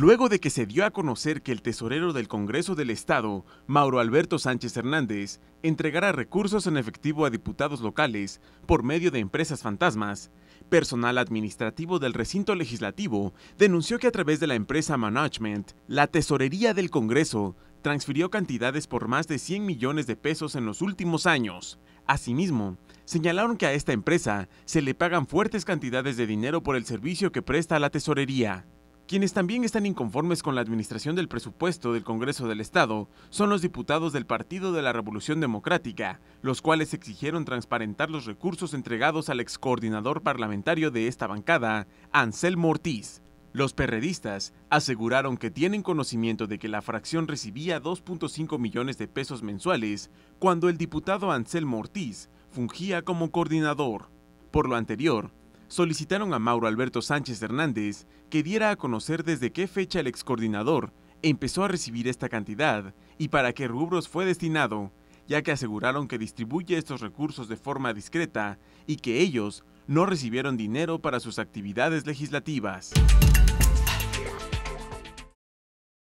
Luego de que se dio a conocer que el tesorero del Congreso del Estado, Mauro Alberto Sánchez Hernández, entregará recursos en efectivo a diputados locales por medio de empresas fantasmas, personal administrativo del recinto legislativo denunció que a través de la empresa Management, la tesorería del Congreso transfirió cantidades por más de 100 millones de pesos en los últimos años. Asimismo, señalaron que a esta empresa se le pagan fuertes cantidades de dinero por el servicio que presta a la tesorería. Quienes también están inconformes con la administración del presupuesto del Congreso del Estado son los diputados del Partido de la Revolución Democrática, los cuales exigieron transparentar los recursos entregados al excoordinador parlamentario de esta bancada, Anselmo Ortiz. Los perredistas aseguraron que tienen conocimiento de que la fracción recibía 2.5 millones de pesos mensuales cuando el diputado Anselmo Ortiz fungía como coordinador. Por lo anterior, solicitaron a Mauro Alberto Sánchez Hernández que diera a conocer desde qué fecha el excoordinador empezó a recibir esta cantidad y para qué rubros fue destinado, ya que aseguraron que distribuye estos recursos de forma discreta y que ellos no recibieron dinero para sus actividades legislativas.